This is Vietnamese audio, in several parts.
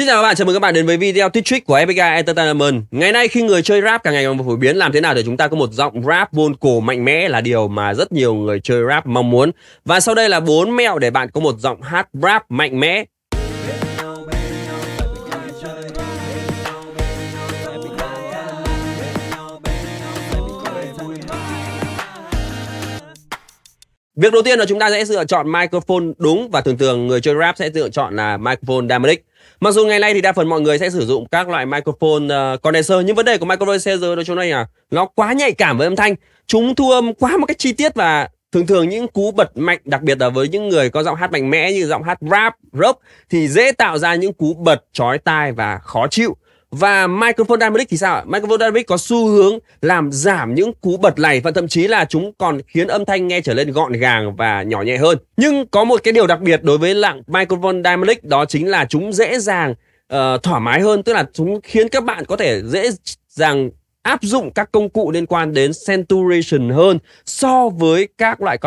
Xin chào các bạn, chào mừng các bạn đến với video tip trick của FPK Entertainment. Ngày nay khi người chơi rap càng ngày càng phổ biến làm thế nào để chúng ta có một giọng rap vocal mạnh mẽ là điều mà rất nhiều người chơi rap mong muốn. Và sau đây là bốn mẹo để bạn có một giọng hát rap mạnh mẽ. Việc đầu tiên là chúng ta sẽ lựa chọn microphone đúng và thường thường người chơi rap sẽ lựa chọn là microphone dynamic. Mặc dù ngày nay thì đa phần mọi người sẽ sử dụng các loại microphone uh, ờ, condenser nhưng vấn đề của microphone đó chỗ này là nó quá nhạy cảm với âm thanh. Chúng thu âm quá một cách chi tiết và thường thường những cú bật mạnh đặc biệt là với những người có giọng hát mạnh mẽ như giọng hát rap, rock thì dễ tạo ra những cú bật chói tai và khó chịu và microphone dynamic thì sao ạ? Microphone dynamic có xu hướng làm giảm những cú bật này và thậm chí là chúng còn khiến âm thanh nghe trở nên gọn gàng và nhỏ nhẹ hơn. Nhưng có một cái điều đặc biệt đối với lặng microphone dynamic đó chính là chúng dễ dàng uh, thoải mái hơn, tức là chúng khiến các bạn có thể dễ dàng áp dụng các công cụ liên quan đến saturation hơn so với các loại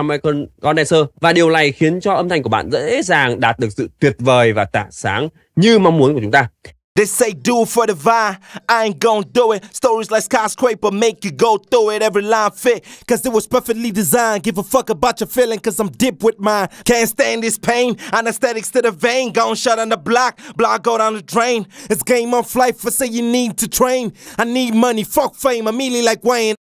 condenser và điều này khiến cho âm thanh của bạn dễ dàng đạt được sự tuyệt vời và tỏa sáng như mong muốn của chúng ta. They say do it for the vine, I ain't gon' do it. Stories like skyscraper make you go through it. Every line fit, cause it was perfectly designed. Give a fuck about your feeling, cause I'm deep with mine. Can't stand this pain, anesthetics to the vein. Gone shut on the block, block go down the drain. It's game on flight for say you need to train. I need money, fuck fame, I'm mealy like Wayne.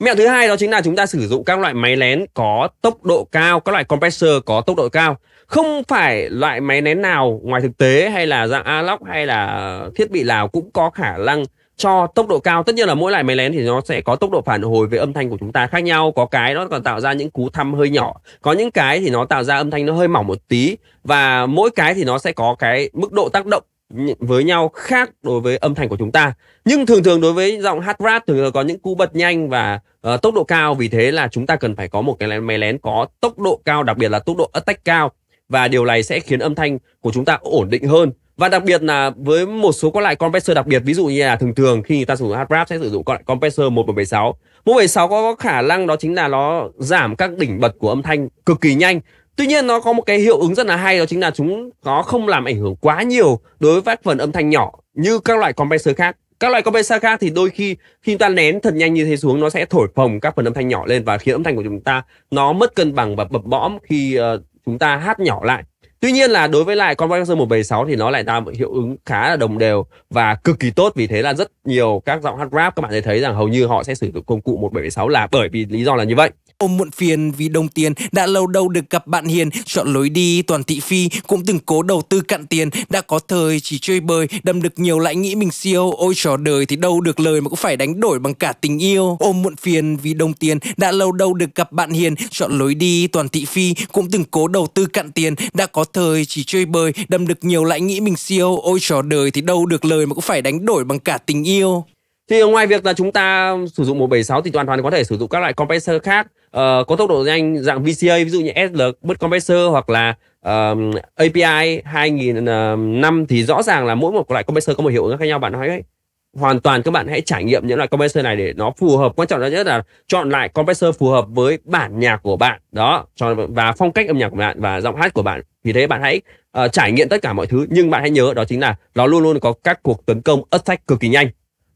mẹo thứ hai đó chính là chúng ta sử dụng các loại máy lén có tốc độ cao các loại compressor có tốc độ cao không phải loại máy nén nào ngoài thực tế hay là dạng alox hay là thiết bị nào cũng có khả năng cho tốc độ cao tất nhiên là mỗi loại máy lén thì nó sẽ có tốc độ phản hồi về âm thanh của chúng ta khác nhau có cái nó còn tạo ra những cú thăm hơi nhỏ có những cái thì nó tạo ra âm thanh nó hơi mỏng một tí và mỗi cái thì nó sẽ có cái mức độ tác động với nhau khác đối với âm thanh của chúng ta nhưng thường thường đối với giọng hát rap thường thường có những cú bật nhanh và uh, tốc độ cao vì thế là chúng ta cần phải có một cái máy lén có tốc độ cao đặc biệt là tốc độ attack cao và điều này sẽ khiến âm thanh của chúng ta ổn định hơn và đặc biệt là với một số các loại compressor đặc biệt ví dụ như là thường thường khi người ta sử dụng hard rap sẽ sử dụng các loại compressor 1176 176 có khả năng đó chính là nó giảm các đỉnh bật của âm thanh cực kỳ nhanh Tuy nhiên nó có một cái hiệu ứng rất là hay đó chính là chúng nó không làm ảnh hưởng quá nhiều đối với các phần âm thanh nhỏ như các loại compressor khác. Các loại compressor khác thì đôi khi khi chúng ta nén thật nhanh như thế xuống nó sẽ thổi phồng các phần âm thanh nhỏ lên và khiến âm thanh của chúng ta nó mất cân bằng và bập bõm khi uh, chúng ta hát nhỏ lại. Tuy nhiên là đối với lại compressor 176 thì nó lại tạo một hiệu ứng khá là đồng đều và cực kỳ tốt vì thế là rất nhiều các giọng hát rap các bạn sẽ thấy rằng hầu như họ sẽ sử dụng công cụ 176 là bởi vì lý do là như vậy. Ôm muộn phiền vì đồng tiền Đã lâu đâu được gặp bạn hiền Chọn lối đi toàn thị phi Cũng từng cố đầu tư cạn tiền Đã có thời chỉ chơi bời Đâm được nhiều lại nghĩ mình siêu Ôi trò đời thì đâu được lời mà cũng phải đánh đổi bằng cả tình yêu Ôm muộn phiền vì đồng tiền Đã lâu đâu được gặp bạn hiền Chọn lối đi toàn thị phi Cũng từng cố đầu tư cạn tiền Đã có thời chỉ chơi bời Đâm được nhiều lại nghĩ mình siêu Ôi trò đời thì đâu được lời mà cũng phải đánh đổi bằng cả tình yêu thì ngoài việc là chúng ta sử dụng 176 thì hoàn toàn có thể sử dụng các loại compressor khác Ờ, có tốc độ nhanh dạng VCA ví dụ như SL bus compressor hoặc là uh, API 2005 thì rõ ràng là mỗi một loại compressor có một hiệu ứng khác nhau bạn nói ấy hoàn toàn các bạn hãy trải nghiệm những loại compressor này để nó phù hợp quan trọng là nhất là chọn lại compressor phù hợp với bản nhạc của bạn đó và phong cách âm nhạc của bạn và giọng hát của bạn vì thế bạn hãy uh, trải nghiệm tất cả mọi thứ nhưng bạn hãy nhớ đó chính là nó luôn luôn có các cuộc tấn công attack cực kỳ nhanh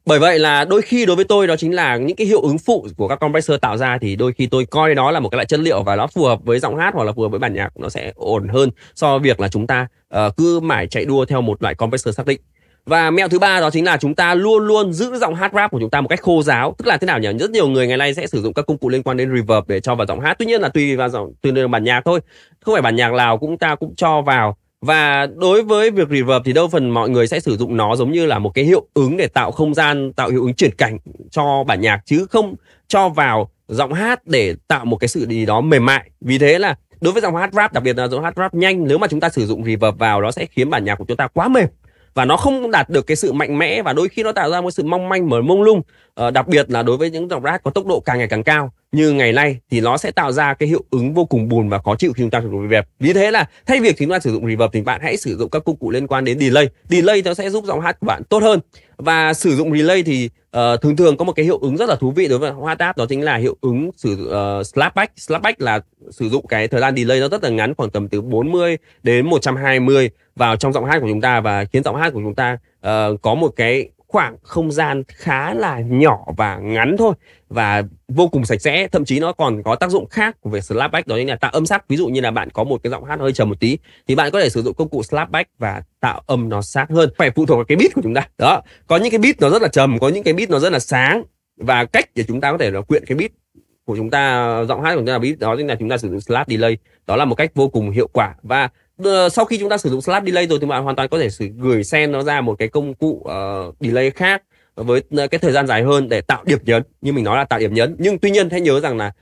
bởi vậy là đôi khi đối với tôi đó chính là những cái hiệu ứng phụ của các compressor tạo ra thì đôi khi tôi coi đó là một cái loại chất liệu và nó phù hợp với giọng hát hoặc là phù hợp với bản nhạc nó sẽ ổn hơn so với việc là chúng ta uh, cứ mãi chạy đua theo một loại compressor xác định và mẹo thứ ba đó chính là chúng ta luôn luôn giữ giọng hát rap của chúng ta một cách khô giáo tức là thế nào nhỉ rất nhiều người ngày nay sẽ sử dụng các công cụ liên quan đến reverb để cho vào giọng hát tuy nhiên là tùy vào giọng tùy vào bản nhạc thôi không phải bản nhạc nào cũng ta cũng cho vào và đối với việc reverb thì đâu phần mọi người sẽ sử dụng nó giống như là một cái hiệu ứng để tạo không gian tạo hiệu ứng chuyển cảnh cho bản nhạc chứ không cho vào giọng hát để tạo một cái sự gì đó mềm mại vì thế là đối với giọng hát rap đặc biệt là giọng hát rap nhanh nếu mà chúng ta sử dụng reverb vào nó sẽ khiến bản nhạc của chúng ta quá mềm và nó không đạt được cái sự mạnh mẽ và đôi khi nó tạo ra một sự mong manh mở mông lung ờ, đặc biệt là đối với những giọng rap có tốc độ càng ngày càng cao như ngày nay thì nó sẽ tạo ra cái hiệu ứng vô cùng buồn và khó chịu khi chúng ta sử dụng reverb vì thế là thay việc chúng ta sử dụng reverb thì bạn hãy sử dụng các công cụ liên quan đến delay delay nó sẽ giúp giọng hát của bạn tốt hơn và sử dụng relay thì uh, thường thường có một cái hiệu ứng rất là thú vị đối với hoa táp đó chính là hiệu ứng sử uh, ờ, slapback slapback là sử dụng cái thời gian delay nó rất là ngắn khoảng tầm từ 40 đến 120 vào trong giọng hát của chúng ta và khiến giọng hát của chúng ta uh, có một cái khoảng không gian khá là nhỏ và ngắn thôi và vô cùng sạch sẽ thậm chí nó còn có tác dụng khác của việc slapback đó chính là tạo âm sắc ví dụ như là bạn có một cái giọng hát hơi trầm một tí thì bạn có thể sử dụng công cụ slapback và tạo âm nó sát hơn phải phụ thuộc vào cái beat của chúng ta đó có những cái beat nó rất là trầm có những cái beat nó rất là sáng và cách để chúng ta có thể là quyện cái beat của chúng ta giọng hát của chúng ta biết đó chính là chúng ta sử dụng slap delay đó là một cách vô cùng hiệu quả và ờ, sau khi chúng ta sử dụng slap delay rồi thì bạn hoàn toàn có thể sử, gửi sen nó ra một cái công cụ uh, delay khác với ờ, cái thời gian dài hơn để tạo điểm nhấn như mình nói là tạo điểm nhấn nhưng tuy nhiên hãy nhớ rằng là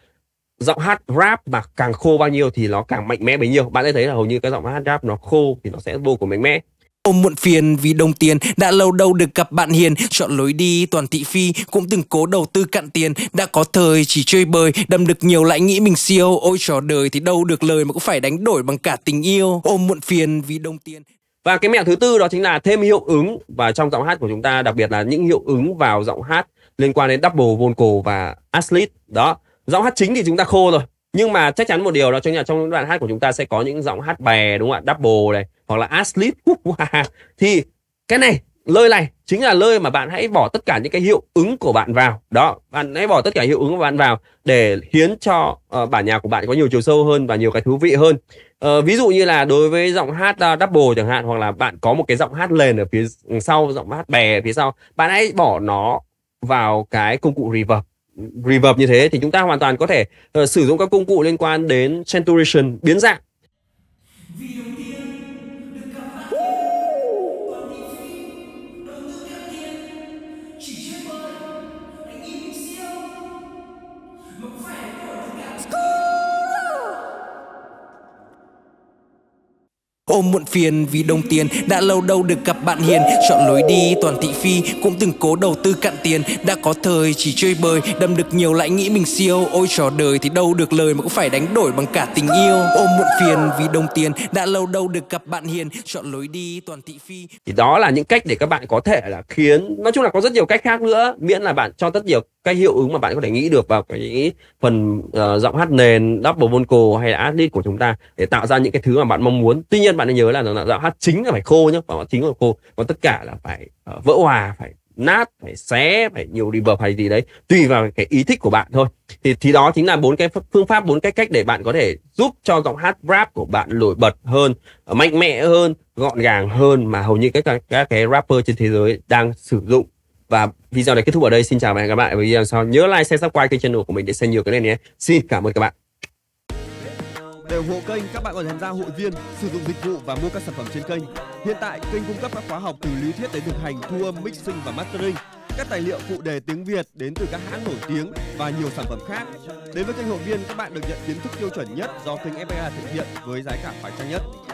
giọng hát rap mà càng khô bao nhiêu thì nó càng mạnh mẽ bấy nhiêu bạn sẽ thấy là hầu như cái giọng hát rap nó khô thì nó sẽ vô cùng mạnh mẽ Ôm muộn phiền vì đồng tiền Đã lâu đâu được gặp bạn hiền Chọn lối đi toàn thị phi Cũng từng cố đầu tư cạn tiền Đã có thời chỉ chơi bời Đâm được nhiều lại nghĩ mình siêu Ôi trò đời thì đâu được lời mà cũng phải đánh đổi bằng cả tình yêu Ôm muộn phiền vì đồng tiền và cái mẹo thứ tư đó chính là thêm hiệu ứng và trong giọng hát của chúng ta đặc biệt là những hiệu ứng vào giọng hát liên quan đến double vocal và aslit đó giọng hát chính thì chúng ta khô rồi nhưng mà chắc chắn một điều đó chính là trong đoạn hát của chúng ta sẽ có những giọng hát bè đúng không ạ double này hoặc là Aslit thì cái này lơi này chính là lơi mà bạn hãy bỏ tất cả những cái hiệu ứng của bạn vào đó bạn hãy bỏ tất cả hiệu ứng của bạn vào để khiến cho uh, bản nhạc của bạn có nhiều chiều sâu hơn và nhiều cái thú vị hơn uh, ví dụ như là đối với giọng hát uh, double chẳng hạn hoặc là bạn có một cái giọng hát lên ở phía sau giọng hát bè ở phía sau bạn hãy bỏ nó vào cái công cụ reverb reverb như thế thì chúng ta hoàn toàn có thể uh, sử dụng các công cụ liên quan đến saturation biến dạng ôm muộn phiền vì đồng tiền đã lâu đâu được gặp bạn hiền chọn lối đi toàn thị phi cũng từng cố đầu tư cạn tiền đã có thời chỉ chơi bời đâm được nhiều lại nghĩ mình siêu ôi trò đời thì đâu được lời mà cũng phải đánh đổi bằng cả tình yêu ôm muộn phiền vì đồng tiền đã lâu đâu được gặp bạn hiền chọn lối đi toàn thị phi thì đó là những cách để các bạn có thể là khiến nói chung là có rất nhiều cách khác nữa miễn là bạn cho rất nhiều cái hiệu ứng mà bạn có thể nghĩ được vào cái phần uh, giọng hát nền double vocal hay là athlete của chúng ta để tạo ra những cái thứ mà bạn mong muốn tuy nhiên bạn nên nhớ là, là giọng hát chính là phải khô nhá và chính là khô còn tất cả là phải uh, vỡ hòa phải nát phải xé phải nhiều reverb hay gì đấy tùy vào cái ý thích của bạn thôi thì thì đó chính là bốn cái phương pháp bốn cái cách để bạn có thể giúp cho giọng hát rap của bạn nổi bật hơn ờ, mạnh mẽ hơn gọn gàng hơn mà hầu như các các cái rapper trên thế giới đang sử dụng và video này kết thúc ở đây xin chào và hẹn gặp lại ở video sau nhớ like share subscribe kênh channel của mình để xem nhiều cái này nhé xin cảm ơn các bạn để ủng hộ kênh, các bạn có thể tham gia hội viên, sử dụng dịch vụ và mua các sản phẩm trên kênh. Hiện tại, kênh cung cấp các khóa học từ lý thuyết đến thực hành, thu âm, mixing và mastering, các tài liệu phụ đề tiếng Việt đến từ các hãng nổi tiếng và nhiều sản phẩm khác. Đến với kênh hội viên, các bạn được nhận kiến thức tiêu chuẩn nhất do kênh FBA thực hiện với giá cả phải chăng nhất.